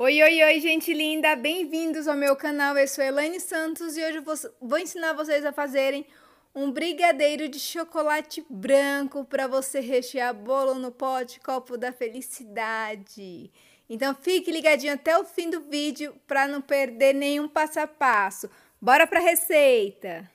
Oi, oi, oi, gente linda! Bem-vindos ao meu canal, eu sou Elaine Santos e hoje vou, vou ensinar vocês a fazerem um brigadeiro de chocolate branco para você rechear bolo no pote, copo da felicidade. Então fique ligadinho até o fim do vídeo para não perder nenhum passo a passo. Bora para a receita!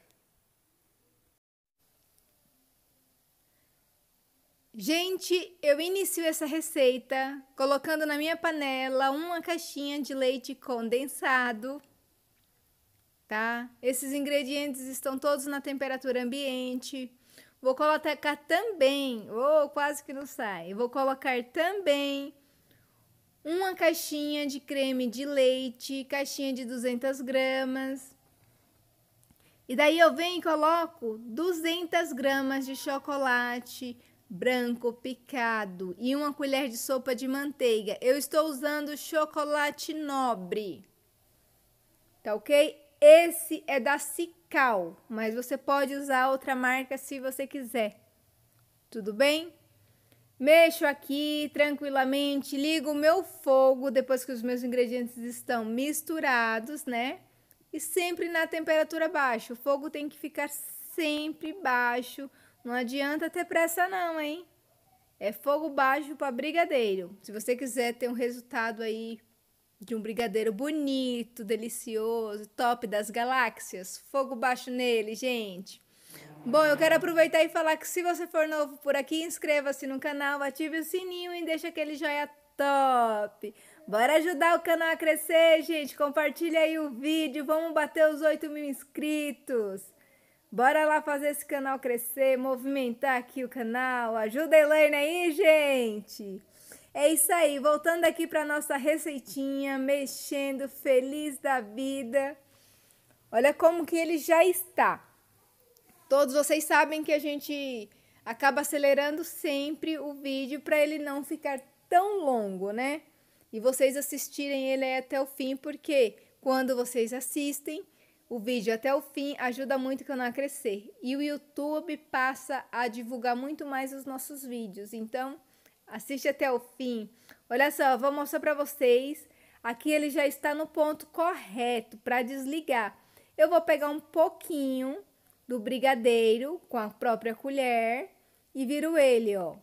Gente, eu inicio essa receita colocando na minha panela uma caixinha de leite condensado, tá? Esses ingredientes estão todos na temperatura ambiente. Vou colocar também, ou oh, quase que não sai, vou colocar também uma caixinha de creme de leite, caixinha de 200 gramas. E daí eu venho e coloco 200 gramas de chocolate branco picado e uma colher de sopa de manteiga. Eu estou usando chocolate nobre. Tá ok? Esse é da Cical, mas você pode usar outra marca se você quiser. Tudo bem? Mexo aqui tranquilamente, ligo o meu fogo depois que os meus ingredientes estão misturados, né? E sempre na temperatura baixa. O fogo tem que ficar sempre baixo não adianta ter pressa não, hein? É fogo baixo para brigadeiro. Se você quiser ter um resultado aí de um brigadeiro bonito, delicioso, top das galáxias, fogo baixo nele, gente. Bom, eu quero aproveitar e falar que se você for novo por aqui, inscreva-se no canal, ative o sininho e deixa aquele joia top. Bora ajudar o canal a crescer, gente. Compartilha aí o vídeo. Vamos bater os 8 mil inscritos. Bora lá fazer esse canal crescer, movimentar aqui o canal. Ajuda a Elaine aí, gente! É isso aí, voltando aqui para nossa receitinha, mexendo, feliz da vida. Olha como que ele já está. Todos vocês sabem que a gente acaba acelerando sempre o vídeo para ele não ficar tão longo, né? E vocês assistirem ele até o fim, porque quando vocês assistem, o vídeo até o fim ajuda muito o canal a crescer e o YouTube passa a divulgar muito mais os nossos vídeos. Então, assiste até o fim. Olha só, vou mostrar para vocês. Aqui ele já está no ponto correto para desligar. Eu vou pegar um pouquinho do brigadeiro com a própria colher e viro ele, ó.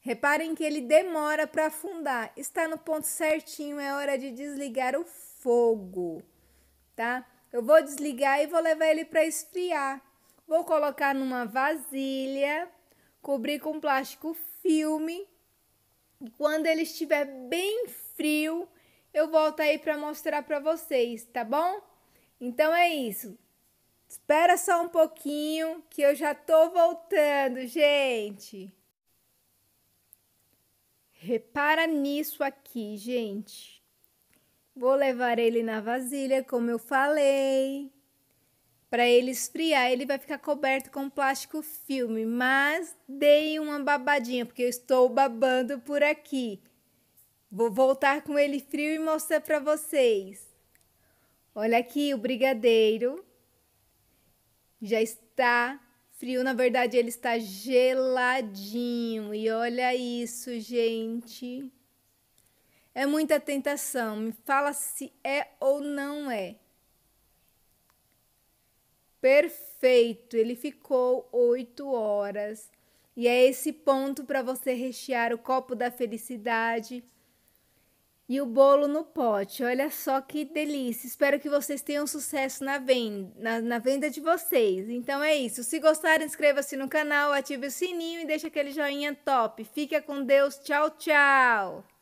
Reparem que ele demora para afundar. Está no ponto certinho, é hora de desligar o fogo, tá? Eu vou desligar e vou levar ele para esfriar. Vou colocar numa vasilha, cobrir com plástico filme. E quando ele estiver bem frio, eu volto aí para mostrar para vocês, tá bom? Então é isso. Espera só um pouquinho que eu já tô voltando, gente. Repara nisso aqui, gente. Vou levar ele na vasilha, como eu falei. Para ele esfriar, ele vai ficar coberto com plástico filme, mas dei uma babadinha, porque eu estou babando por aqui. Vou voltar com ele frio e mostrar para vocês. Olha aqui o brigadeiro. Já está frio, na verdade ele está geladinho. E olha isso, gente. É muita tentação. Me fala se é ou não é. Perfeito. Ele ficou oito horas. E é esse ponto para você rechear o copo da felicidade e o bolo no pote. Olha só que delícia. Espero que vocês tenham sucesso na venda, na, na venda de vocês. Então é isso. Se gostaram, inscreva-se no canal, ative o sininho e deixe aquele joinha top. Fica com Deus. Tchau, tchau.